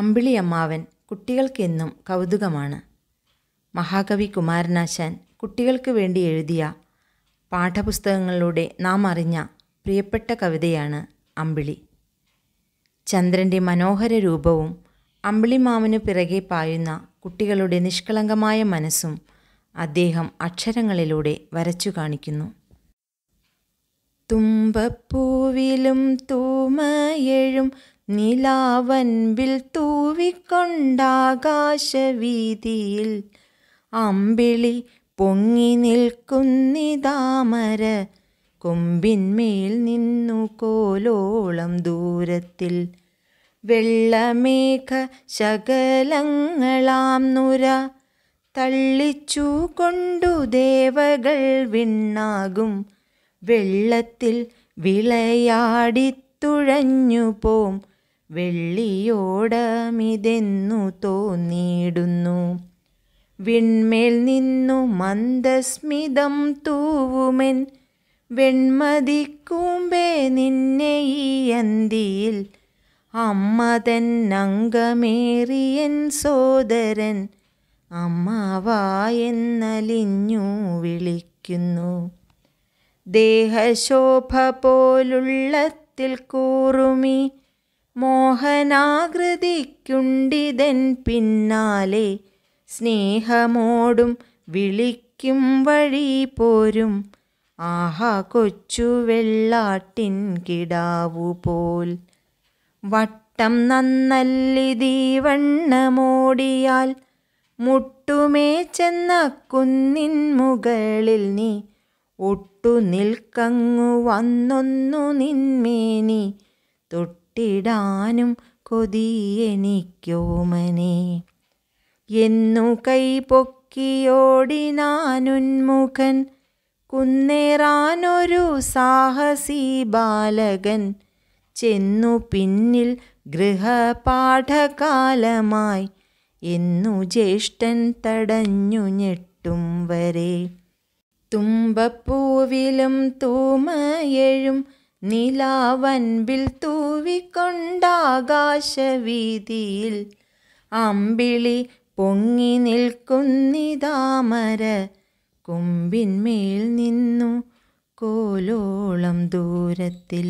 അമ്പിളിയമ്മാവൻ കുട്ടികൾക്കെന്നും കൗതുകമാണ് മഹാകവി കുമാരനാശാൻ കുട്ടികൾക്ക് വേണ്ടി എഴുതിയ പാഠപുസ്തകങ്ങളിലൂടെ നാം അറിഞ്ഞ പ്രിയപ്പെട്ട കവിതയാണ് അമ്പിളി ചന്ദ്രൻ്റെ മനോഹര രൂപവും അമ്പിളിമാമന് പിറകെ പായുന്ന കുട്ടികളുടെ നിഷ്കളങ്കമായ മനസ്സും അദ്ദേഹം അക്ഷരങ്ങളിലൂടെ വരച്ചു കാണിക്കുന്നു തുമ്പപ്പൂവിലും തൂമയഴും നിലാവൻപിൽ തൂവിക്കൊണ്ടാകാശവീതിയിൽ അമ്പിളി പൊങ്ങി നിൽക്കുന്നിതാമര കൊമ്പിന്മേൽ നിന്നു കോലോളം ദൂരത്തിൽ വെള്ളമേഘ ശകലങ്ങളാം നുര തള്ളിച്ചു കൊണ്ടു ദേവകൾ വിണ്ണാകും വെള്ളത്തിൽ വിളയാടിത്തുഴഞ്ഞു പോം വെള്ളിയോടമിതെന്നു തോന്നിയിടുന്നു വിൺമേൽ നിന്നു മന്ദസ്മിതം തൂവുമെൻ വെൺമതിക്കൂമ്പേ നിന്നെ ഈ അന്തിയിൽ അമ്മ തന്നങ്കമേറിയൻ സോദരൻ അമ്മാവായെന്നലിഞ്ഞു വിളിക്കുന്നു ദേഹശോഭ പോലുള്ളത്തിൽ കൂറുമി മോഹനാകൃതിക്കുണ്ടിതൻ പിന്നാലെ സ്നേഹമോടും വിളിക്കും വഴി പോരും ആഹാ കൊച്ചു വെള്ളാട്ടിൻ കിടാവു പോൽ വട്ടം നന്നല്ലി നന്നല്ലിതീവണ്ണമോടിയാൽ മുട്ടുമേ ചെന്ന കുന്നിൻ മുകളിൽ നീ ഒട്ടു നിൽക്കങ്ങു വന്നൊന്നു നിന്മേനി തൊട്ടു കെട്ടിടാനും കൊതിയെനിക്കോമനെ എന്നു കൈ പൊക്കിയോടിനാനുന്മുഖൻ കുന്നേറാനൊരു സാഹസി ബാലകൻ ചെന്നു പിന്നിൽ ഗൃഹപാഠകാലമായി എന്നു ജ്യേഷ്ഠൻ തടഞ്ഞു ഞെട്ടും വരെ തുമ്പപ്പൂവിലും തൂമയഴും നിലാവൻപിൽ തൂവിക്കൊണ്ടാകാശവീതിയിൽ അമ്പിളി പൊങ്ങി നിൽക്കുന്നിതാമര കൊമ്പിന്മേൽ നിന്നു കോലോളം ദൂരത്തിൽ